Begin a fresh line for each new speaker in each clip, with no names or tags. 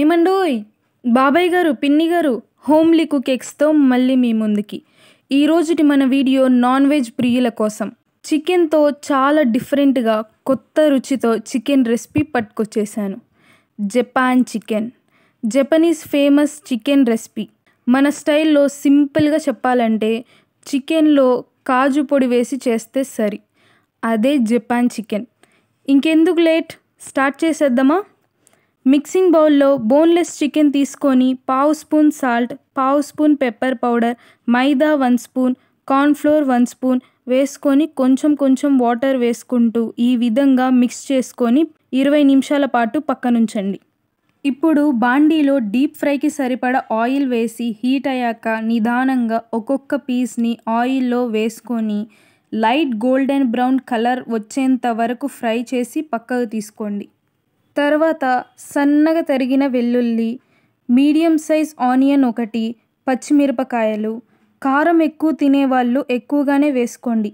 ఏమండోయ్ బాబాయ్ గారు పిన్ని గారు హోమ్లీ కుకెక్స్తో మళ్ళీ మీ ముందుకి ఈరోజుటి మన వీడియో నాన్ వెజ్ ప్రియుల కోసం చికెన్తో చాలా డిఫరెంట్గా కొత్త రుచితో చికెన్ రెసిపీ పట్టుకొచ్చేసాను Japan chicken Japanese famous chicken recipe మన స్టైల్లో సింపుల్గా చెప్పాలంటే చికెన్లో కాజు పొడి వేసి చేస్తే సరి అదే జపాన్ చికెన్ ఇంకెందుకు లేట్ స్టార్ట్ చేసేద్దామా మిక్సింగ్ బౌల్లో బోన్లెస్ చికెన్ తీసుకొని పావు స్పూన్ సాల్ట్ పావు spoon pepper powder maida one spoon cornflour one spoon వేసుకొని కొంచెం కొంచెం వాటర్ వేసుకుంటూ ఈ విధంగా మిక్స్ చేసుకొని ఇరవై నిమిషాల పాటు పక్కనుంచండి ఇప్పుడు బాండీలో డీప్ ఫ్రైకి సరిపడ ఆయిల్ వేసి హీట్ అయ్యాక నిదానంగా ఒక్కొక్క పీస్ని ఆయిల్లో వేసుకొని లైట్ గోల్డెన్ బ్రౌన్ కలర్ వచ్చేంత వరకు ఫ్రై చేసి పక్కకు తీసుకోండి తర్వాత సన్నగా తరిగిన వెల్లుల్లి మీడియం సైజ్ ఆనియన్ ఒకటి పచ్చిమిరపకాయలు కారం ఎక్కువ తినేవాళ్ళు ఎక్కువగానే వేసుకోండి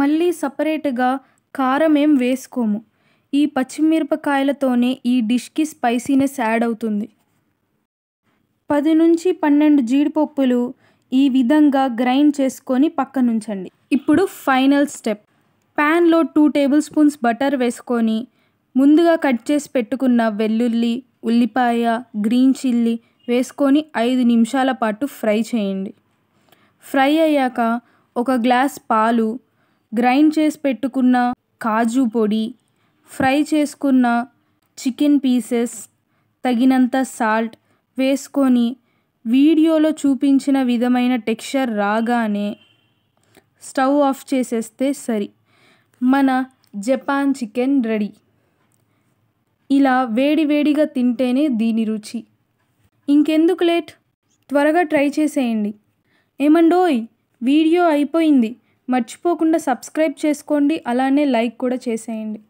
మళ్ళీ సపరేట్గా కారం ఏం వేసుకోము ఈ పచ్చిమిరపకాయలతోనే ఈ డిష్కి స్పైసీనెస్ యాడ్ అవుతుంది పది నుంచి పన్నెండు జీడిపప్పులు ఈ విధంగా గ్రైండ్ చేసుకొని పక్కనుంచండి ఇప్పుడు ఫైనల్ స్టెప్ ప్యాన్లో టూ టేబుల్ స్పూన్స్ బటర్ వేసుకొని ముందుగా కట్ చేసి పెట్టుకున్న వెల్లుల్లి ఉల్లిపాయ గ్రీన్ చిల్లీ వేసుకొని ఐదు నిమిషాల పాటు ఫ్రై చేయండి ఫ్రై అయ్యాక ఒక గ్లాస్ పాలు గ్రైండ్ చేసి పెట్టుకున్న కాజు పొడి ఫ్రై చేసుకున్న చికెన్ పీసెస్ తగినంత సాల్ట్ వేసుకొని వీడియోలో చూపించిన విధమైన టెక్స్చర్ రాగానే స్టవ్ ఆఫ్ చేసేస్తే సరి మన జపాన్ చికెన్ రెడీ ఇలా వేడివేడిగా తింటేనే దీని రుచి ఇంకెందుకు లేట్ త్వరగా ట్రై చేసేయండి ఏమండోయ్ వీడియో అయిపోయింది మర్చిపోకుండా సబ్స్క్రైబ్ చేసుకోండి అలానే లైక్ కూడా చేసేయండి